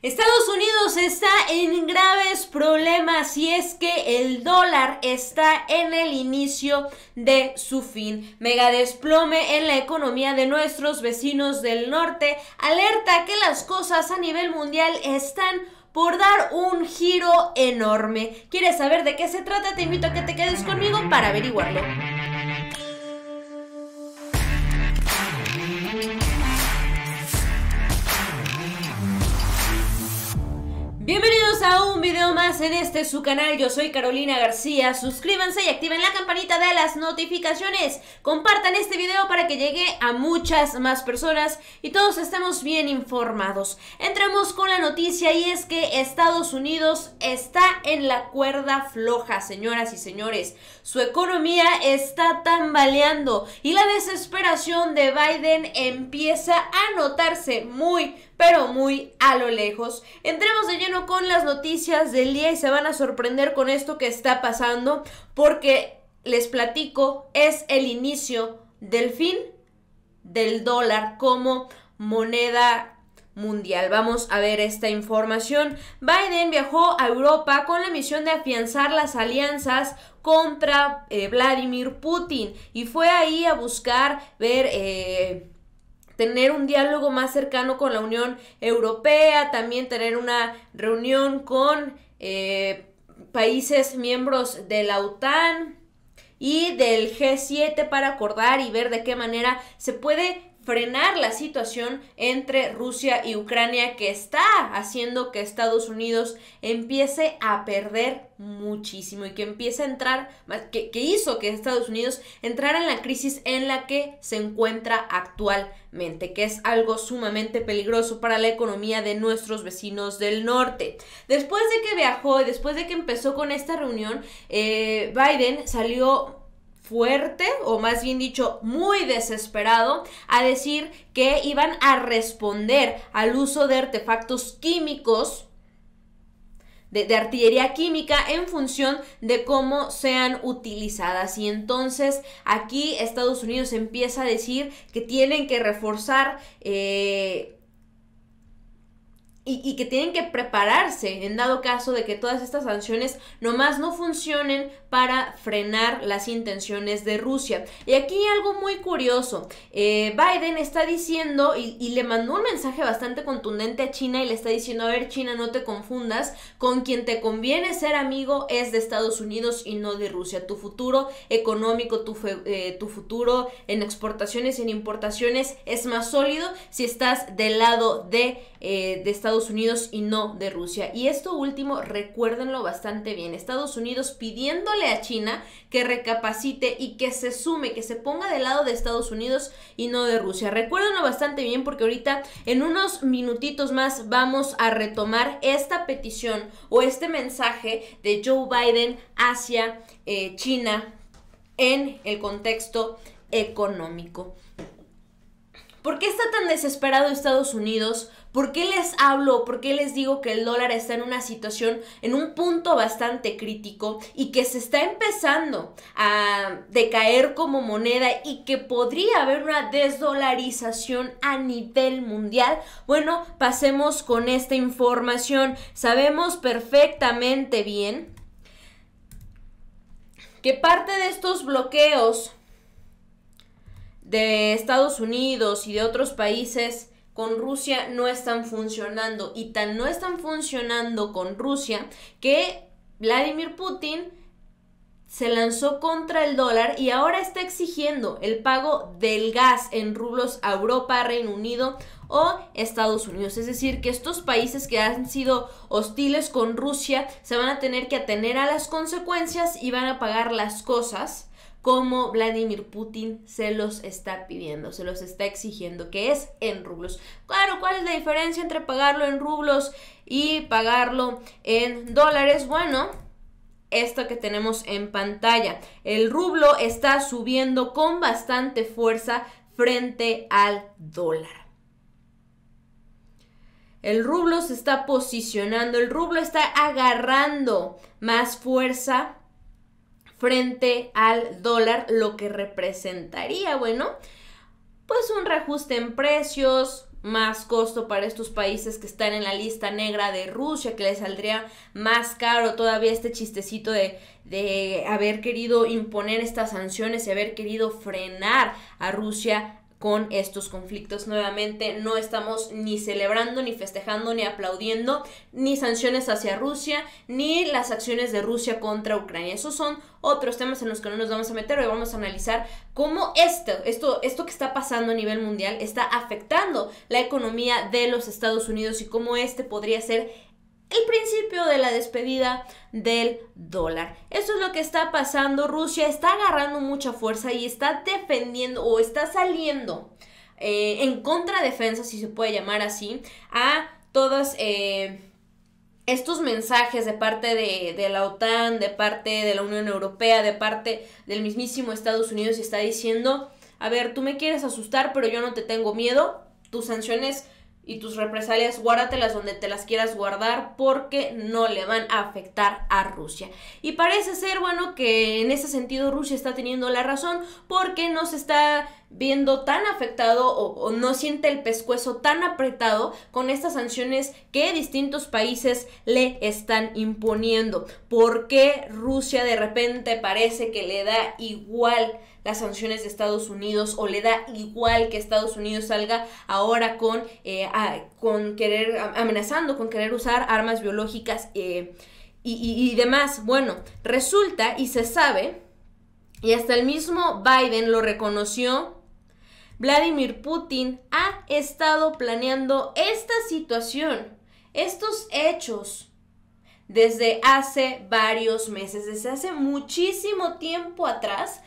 Estados Unidos está en graves problemas y es que el dólar está en el inicio de su fin. Mega desplome en la economía de nuestros vecinos del norte. Alerta que las cosas a nivel mundial están por dar un giro enorme. ¿Quieres saber de qué se trata? Te invito a que te quedes conmigo para averiguarlo. video más en este su canal. Yo soy Carolina García. Suscríbanse y activen la campanita de las notificaciones. Compartan este video para que llegue a muchas más personas y todos estemos bien informados. Entremos con la noticia y es que Estados Unidos está en la cuerda floja, señoras y señores. Su economía está tambaleando y la desesperación de Biden empieza a notarse muy pero muy a lo lejos. Entremos de lleno con las noticias del día y se van a sorprender con esto que está pasando porque les platico, es el inicio del fin del dólar como moneda mundial. Vamos a ver esta información. Biden viajó a Europa con la misión de afianzar las alianzas contra eh, Vladimir Putin y fue ahí a buscar ver... Eh, tener un diálogo más cercano con la Unión Europea, también tener una reunión con eh, países miembros de la OTAN y del G7 para acordar y ver de qué manera se puede frenar la situación entre Rusia y Ucrania que está haciendo que Estados Unidos empiece a perder muchísimo y que empiece a entrar, que, hizo que Estados Unidos entrara en la crisis en la que se encuentra actualmente, que es algo sumamente peligroso para la economía de nuestros vecinos del norte. Después de que viajó y después de que empezó con esta reunión, eh, Biden salió fuerte, o más bien dicho, muy desesperado, a decir que iban a responder al uso de artefactos químicos de, artillería química en función de cómo sean utilizadas. Y entonces aquí Estados Unidos empieza a decir que tienen que reforzar eh, y, que tienen que prepararse en dado caso de que todas estas sanciones nomás no funcionen para frenar las intenciones de Rusia. Y aquí hay algo muy curioso, eh, Biden está diciendo y, le mandó un mensaje bastante contundente a China y le está diciendo, a ver China, no te confundas, con quien te conviene ser amigo es de Estados Unidos y no de Rusia. Tu futuro económico, tu, eh, futuro en exportaciones y en importaciones es más sólido si estás del lado de, eh, de Estados Unidos y no de Rusia. Y esto último, recuérdenlo bastante bien. Estados Unidos pidiéndole a China que recapacite y que se sume, que se ponga del lado de Estados Unidos y no de Rusia. Recuérdenlo bastante bien porque ahorita en unos minutitos más vamos a retomar esta petición o este mensaje de Joe Biden hacia eh, China en el contexto económico. ¿Por qué está tan desesperado Estados Unidos? ¿Por qué les hablo? ¿Por qué les digo que el dólar está en una situación, en un punto bastante crítico y que se está empezando a decaer como moneda y que podría haber una desdolarización a nivel mundial? Bueno, pasemos con esta información. Sabemos perfectamente bien que parte de estos bloqueos de Estados Unidos y de otros países con Rusia no están funcionando y tan no están funcionando con Rusia que Vladimir Putin se lanzó contra el dólar y ahora está exigiendo el pago del gas en rublos a Europa, Reino Unido o Estados Unidos. Es decir, que estos países que han sido hostiles con Rusia se van a tener que atener a las consecuencias y van a pagar las cosas como Vladimir Putin se los está pidiendo, se los está exigiendo, que es en rublos. Claro, ¿cuál es la diferencia entre pagarlo en rublos y pagarlo en dólares? Bueno, esto que tenemos en pantalla. El rublo está subiendo con bastante fuerza frente al dólar. El rublo se está posicionando, el rublo está agarrando más fuerza frente al dólar, lo que representaría, bueno, pues un reajuste en precios, más costo para estos países que están en la lista negra de Rusia, que les saldría más caro todavía este chistecito de, de haber querido imponer estas sanciones y haber querido frenar a Rusia con estos conflictos. Nuevamente, no estamos ni celebrando, ni festejando, ni aplaudiendo, ni sanciones hacia Rusia, ni las acciones de Rusia contra Ucrania. Esos son otros temas en los que no nos vamos a meter. Hoy vamos a analizar cómo esto, esto, esto que está pasando a nivel mundial está afectando la economía de los Estados Unidos y cómo este podría ser el principio de la despedida del dólar. Eso es lo que está pasando. Rusia está agarrando mucha fuerza y está defendiendo o está saliendo eh, en contradefensa, si se puede llamar así, a todos... Eh, estos mensajes de parte de, de, la OTAN, de parte de la Unión Europea, de parte del mismísimo Estados Unidos y está diciendo, a ver, tú me quieres asustar, pero yo no te tengo miedo, tus sanciones y tus represalias guárdatelas donde te las quieras guardar porque no le van a afectar a Rusia. Y parece ser, bueno, que en ese sentido Rusia está teniendo la razón porque no se está viendo tan afectado o, no siente el pescuezo tan apretado con estas sanciones que distintos países le están imponiendo. ¿Por qué Rusia de repente parece que le da igual? las sanciones de Estados Unidos o le da igual que Estados Unidos salga ahora con eh, con querer, amenazando con querer usar armas biológicas eh, y, y demás. Bueno, resulta y se sabe, y hasta el mismo Biden lo reconoció, Vladimir Putin ha estado planeando esta situación, estos hechos, desde hace varios meses, desde hace muchísimo tiempo atrás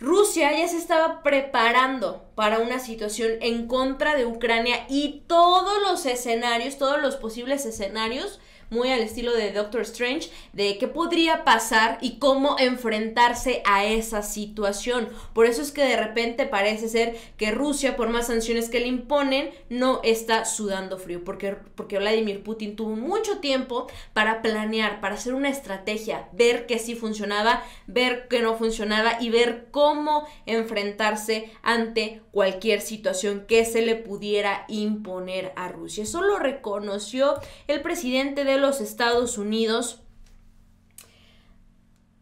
Rusia ya se estaba preparando para una situación en contra de Ucrania y todos los escenarios, todos los posibles escenarios muy al estilo de Doctor Strange, de qué podría pasar y cómo enfrentarse a esa situación. Por eso es que de repente parece ser que Rusia, por más sanciones que le imponen, no está sudando frío, porque, porque Vladimir Putin tuvo mucho tiempo para planear, para hacer una estrategia, ver que sí funcionaba, ver que no funcionaba y ver cómo enfrentarse ante cualquier situación que se le pudiera imponer a Rusia. Eso lo reconoció el presidente de los Estados Unidos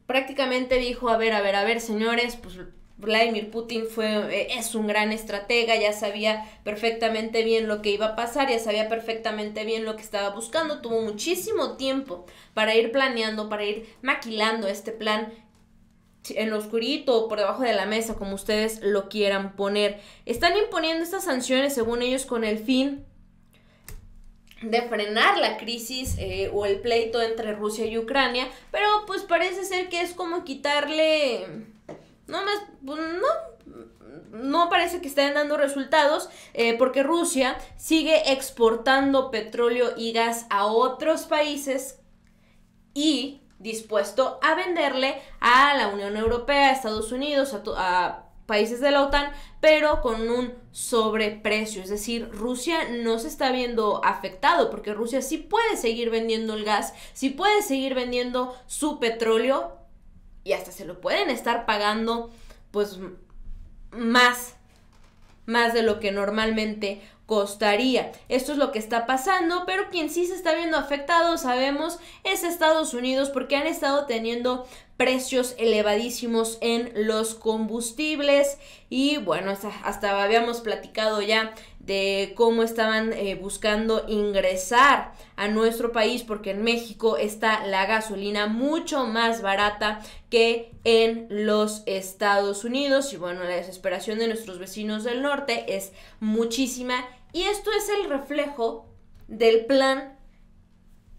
prácticamente dijo, a ver, a ver, a ver, señores, pues Vladimir Putin fue, eh, es un gran estratega, ya sabía perfectamente bien lo que iba a pasar, ya sabía perfectamente bien lo que estaba buscando, tuvo muchísimo tiempo para ir planeando, para ir maquilando este plan en lo oscurito o por debajo de la mesa, como ustedes lo quieran poner. Están imponiendo estas sanciones, según ellos, con el fin de frenar la crisis eh, o el pleito entre Rusia y Ucrania, pero pues parece ser que es como quitarle... No más, pues, no, parece que estén dando resultados eh, porque Rusia sigue exportando petróleo y gas a otros países y dispuesto a venderle a la Unión Europea, a Estados Unidos, a países de la OTAN, pero con un sobreprecio. Es decir, Rusia no se está viendo afectado porque Rusia sí puede seguir vendiendo el gas, sí puede seguir vendiendo su petróleo y hasta se lo pueden estar pagando pues más más de lo que normalmente costaría. Esto es lo que está pasando, pero quien sí se está viendo afectado, sabemos, es Estados Unidos porque han estado teniendo precios elevadísimos en los combustibles y bueno, hasta, habíamos platicado ya de cómo estaban eh, buscando ingresar a nuestro país porque en México está la gasolina mucho más barata que en los Estados Unidos y bueno, la desesperación de nuestros vecinos del norte es muchísima y esto es el reflejo del plan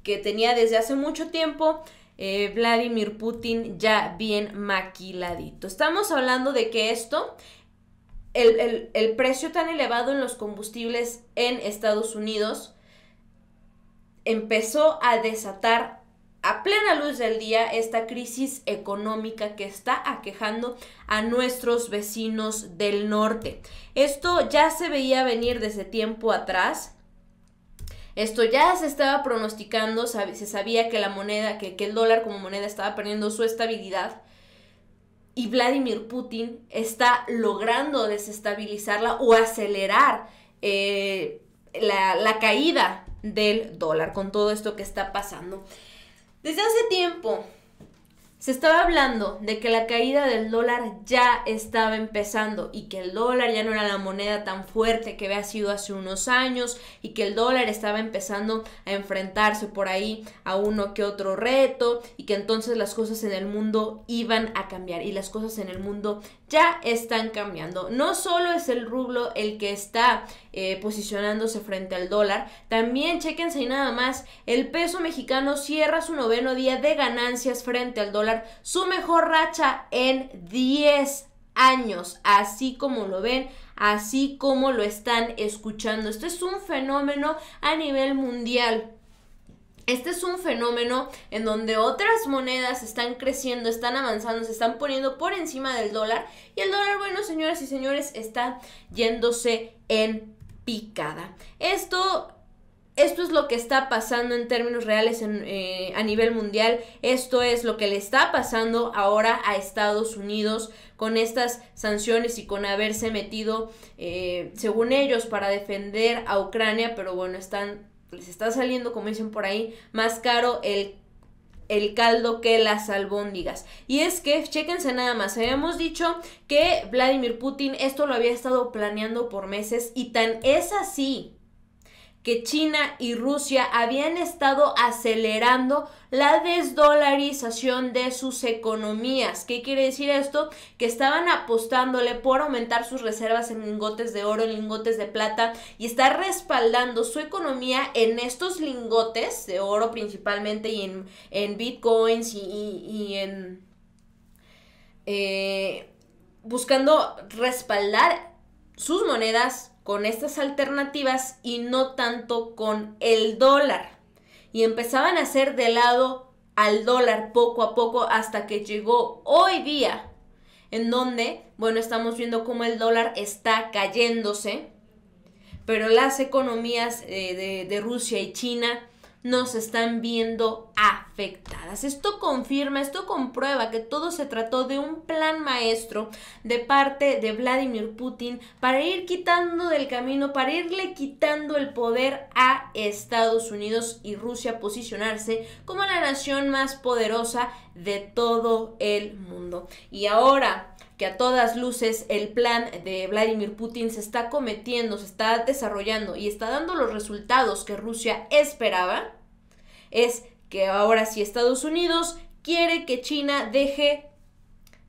que tenía desde hace mucho tiempo eh, Vladimir Putin ya bien maquiladito. Estamos hablando de que esto, el precio tan elevado en los combustibles en Estados Unidos, empezó a desatar a plena luz del día esta crisis económica que está aquejando a nuestros vecinos del norte. Esto ya se veía venir desde tiempo atrás. Esto ya se estaba pronosticando, se sabía que la moneda, que, el dólar como moneda estaba perdiendo su estabilidad y Vladimir Putin está logrando desestabilizarla o acelerar eh, la, la, caída del dólar con todo esto que está pasando. Desde hace tiempo se estaba hablando de que la caída del dólar ya estaba empezando y que el dólar ya no era la moneda tan fuerte que había sido hace unos años y que el dólar estaba empezando a enfrentarse por ahí a uno que otro reto y que entonces las cosas en el mundo iban a cambiar y las cosas en el mundo ya están cambiando. No solo es el rublo el que está eh, posicionándose frente al dólar, también chequense y nada más, el peso mexicano cierra su noveno día de ganancias frente al dólar, su mejor racha en 10 años, así como lo ven, así como lo están escuchando. Esto es un fenómeno a nivel mundial. Este es un fenómeno en donde otras monedas están creciendo, están avanzando, se están poniendo por encima del dólar y el dólar, bueno, señoras y señores, está yéndose en picada. Esto esto es lo que está pasando en términos reales eh, a nivel mundial. Esto es lo que le está pasando ahora a Estados Unidos con estas sanciones y con haberse metido, eh, según ellos, para defender a Ucrania, pero bueno, están les está saliendo, como dicen por ahí, más caro el el caldo que las albóndigas. Y es que, chéquense nada más, habíamos dicho que Vladimir Putin esto lo había estado planeando por meses y tan es así que China y Rusia habían estado acelerando la desdolarización de sus economías. ¿Qué quiere decir esto? Que estaban apostándole por aumentar sus reservas en lingotes de oro, en lingotes de plata y está respaldando su economía en estos lingotes de oro principalmente y en, bitcoins y, en... Eh, buscando respaldar sus monedas con estas alternativas y no tanto con el dólar. Y empezaban a hacer de lado al dólar poco a poco hasta que llegó hoy día, en donde, bueno, estamos viendo cómo el dólar está cayéndose, pero las economías eh, de Rusia y China nos están viendo afectadas. Esto confirma, esto comprueba que todo se trató de un plan maestro de parte de Vladimir Putin para ir quitando del camino, para irle quitando el poder a Estados Unidos y Rusia, posicionarse como la nación más poderosa de todo el mundo. Y ahora que a todas luces el plan de Vladimir Putin se está cometiendo, se está desarrollando y está dando los resultados que Rusia esperaba, es que ahora sí Estados Unidos quiere que China deje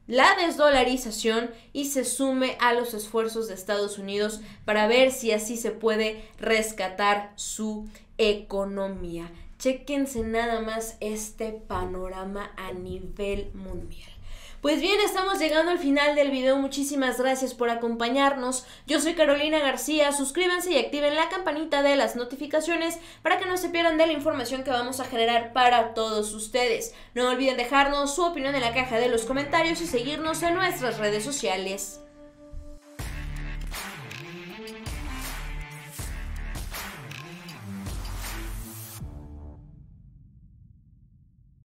la desdolarización y se sume a los esfuerzos de Estados Unidos para ver si así se puede rescatar su economía. Chequense nada más este panorama a nivel mundial. Pues bien, estamos llegando al final del video. Muchísimas gracias por acompañarnos. Yo soy Carolina García. Suscríbanse y activen la campanita de las notificaciones para que no se pierdan de la información que vamos a generar para todos ustedes. No olviden dejarnos su opinión en la caja de los comentarios y seguirnos en nuestras redes sociales.